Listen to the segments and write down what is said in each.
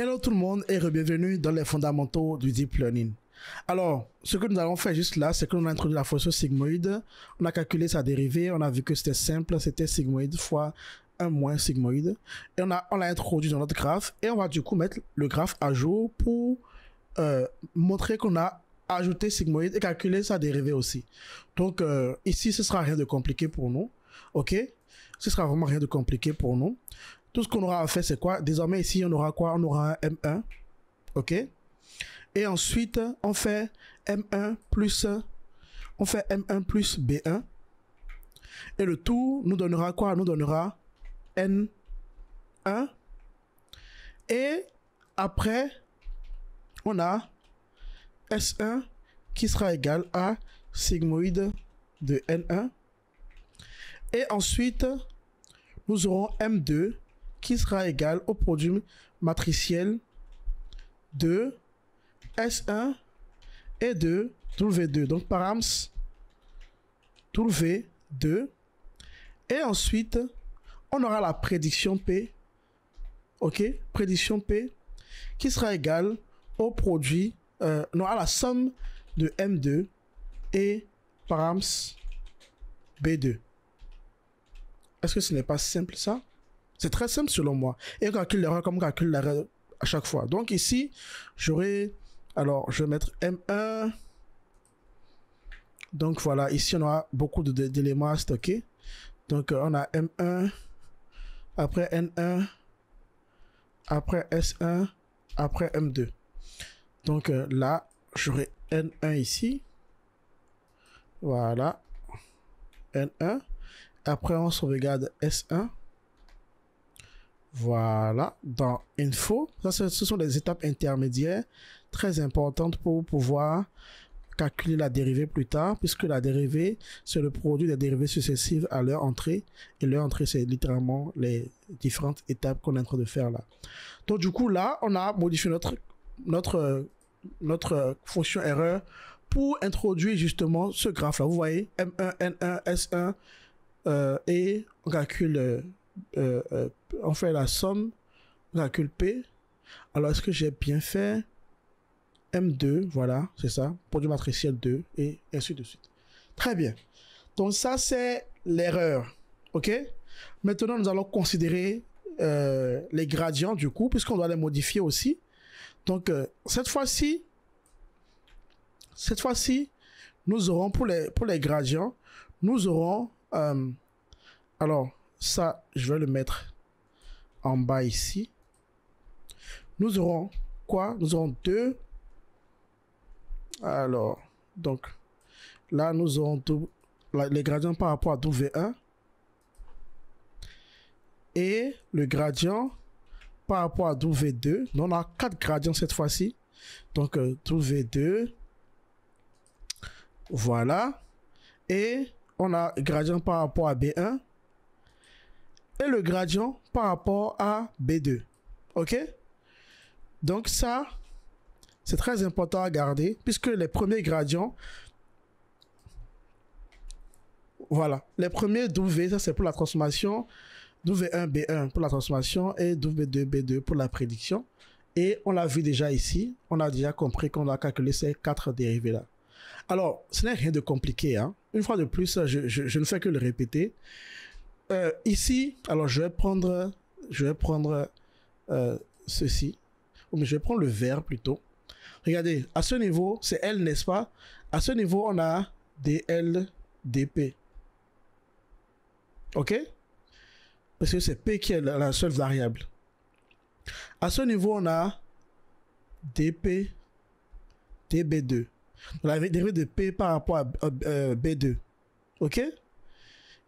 Hello tout le monde et bienvenue dans les fondamentaux du deep learning. Alors, ce que nous allons faire juste là, c'est que nous avons introduit la fonction sigmoïde, on a calculé sa dérivée, on a vu que c'était simple, c'était sigmoïde fois 1 moins sigmoïde, et on l'a on introduit dans notre graphe, et on va du coup mettre le graphe à jour pour euh, montrer qu'on a ajouté sigmoïde et calculer sa dérivée aussi. Donc euh, ici, ce sera rien de compliqué pour nous, ok Ce sera vraiment rien de compliqué pour nous. Tout ce qu'on aura à faire, c'est quoi Désormais, ici, on aura quoi On aura M1. OK Et ensuite, on fait M1 plus... On fait M1 plus B1. Et le tout nous donnera quoi Nous donnera N1. Et après, on a S1 qui sera égal à sigmoïde de N1. Et ensuite, nous aurons M2 qui sera égal au produit matriciel de S1 et de v 2 Donc params v 2 Et ensuite, on aura la prédiction P. OK Prédiction P qui sera égale au produit, euh, on aura la somme de M2 et params B2. Est-ce que ce n'est pas simple ça c'est très simple selon moi. Et on calcule l'erreur comme on calcule l'erreur à chaque fois. Donc ici, j'aurai... Alors, je vais mettre M1. Donc voilà, ici on aura beaucoup d'éléments à stocker. Donc euh, on a M1, après N1, après S1, après M2. Donc euh, là, j'aurai N1 ici. Voilà. N1. Après, on sauvegarde S1. Voilà, dans Info, ce sont des étapes intermédiaires très importantes pour pouvoir calculer la dérivée plus tard, puisque la dérivée, c'est le produit des dérivées successives à leur entrée, et leur entrée, c'est littéralement les différentes étapes qu'on est en train de faire là. Donc du coup, là, on a modifié notre, notre, notre fonction erreur pour introduire justement ce graphe là. Vous voyez, M1, N1, S1, et on calcule euh, euh, euh, en fait la somme, la calcule Alors, est-ce que j'ai bien fait M2, voilà, c'est ça, produit matriciel 2, et ainsi de suite. Très bien. Donc, ça, c'est l'erreur. OK Maintenant, nous allons considérer euh, les gradients du coup, puisqu'on doit les modifier aussi. Donc, cette fois-ci, cette fois-ci, nous aurons pour les, pour les gradients, nous aurons, alors, ça, je vais le mettre en bas ici. Nous aurons quoi Nous aurons deux. Alors, donc, là, nous aurons tout, les gradients par rapport à v 1 et le gradient par rapport à v 2 Donc, on a quatre gradients cette fois-ci. Donc, tout v 2 voilà. Et on a gradient par rapport à B1 et le gradient par rapport à B2. OK Donc ça, c'est très important à garder puisque les premiers gradients, voilà, les premiers W, ça c'est pour la transformation, W1B1 pour la transformation et W2B2 pour la prédiction. Et on l'a vu déjà ici, on a déjà compris qu'on a calculé ces quatre dérivés-là. Alors, ce n'est rien de compliqué. Hein. Une fois de plus, je ne fais que le répéter. Euh, ici, alors je vais prendre, je vais prendre euh, ceci, oh, mais je vais prendre le vert plutôt. Regardez, à ce niveau, c'est L, n'est-ce pas À ce niveau, on a DL, DP. OK Parce que c'est P qui est la, seule variable. À ce niveau, on a DP, DB2. On a la dérivée de P par rapport à euh, B2. OK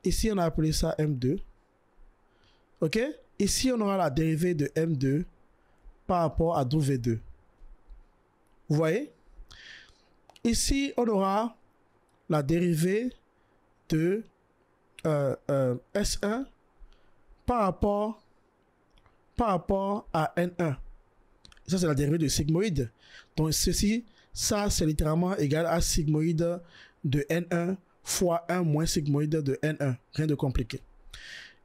Ici, on a appelé ça M2. OK Ici, on aura la dérivée de M2 par rapport à W2. Vous voyez Ici, on aura la dérivée de euh, euh, S1 par rapport, par rapport à N1. Ça, c'est la dérivée de sigmoïde. Donc, ceci, ça, c'est littéralement égal à sigmoïde de N1 fois 1 moins sigmoïde de N1. Rien de compliqué.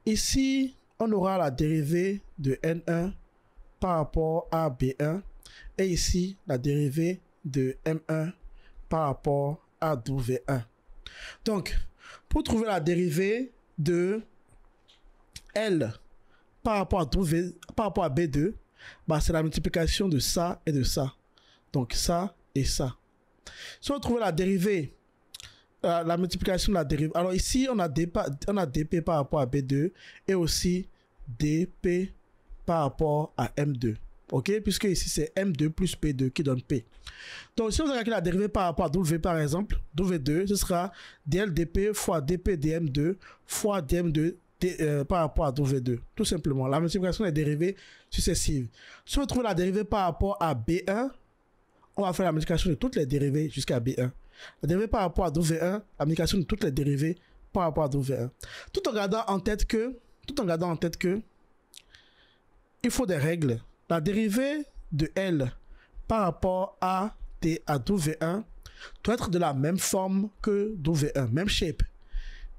Ici, on aura la dérivée de N1 par rapport à B1 et ici la dérivée de M1 par rapport à W1. Donc, pour trouver la dérivée de L par rapport à, rapport à B2, bah, c'est la multiplication de ça et de ça. Donc ça et ça. Si on trouve la dérivée euh, la multiplication de la dérive. Alors ici, on a, DP, on a dp par rapport à B2 et aussi dp par rapport à M2. OK Puisque ici, c'est M2 plus P2 qui donne P. Donc, si on regarde la dérivée par rapport à W, par exemple, W2, ce sera DLDP fois DP DM2 fois DM2 euh, par rapport à W2. Tout simplement. La multiplication des dérivées successives. Si on trouve la dérivée par rapport à B1, on va faire la multiplication de toutes les dérivées jusqu'à B1. La dérivée par rapport à W1, l'application de toutes les dérivées par rapport à W1. Tout en gardant en tête que, tout en gardant en tête que, il faut des règles. La dérivée de L par rapport à T à W1 doit être de la même forme que W1, même shape.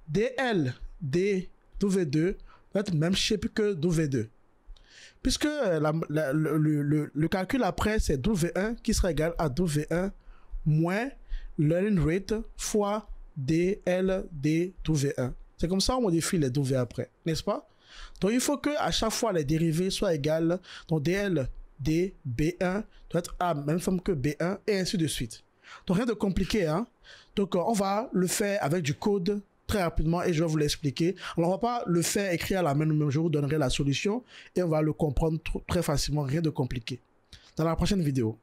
DL, D, W2 doit être même shape que W2. Puisque euh, le, calcul après, c'est W1 qui sera égal à W1 moins learning rate fois D, V, 1 C'est comme ça on modifie les V après, n'est-ce pas Donc il faut que à chaque fois les dérivés soient égales. Donc DL, D, B1 doit être A, même forme que B1, et ainsi de suite. Donc rien de compliqué, hein Donc euh, on va le faire avec du code très rapidement et je vais vous l'expliquer. Alors on va pas le faire écrire à la main nous je vous donnerai la solution et on va le comprendre très facilement, rien de compliqué. Dans la prochaine vidéo.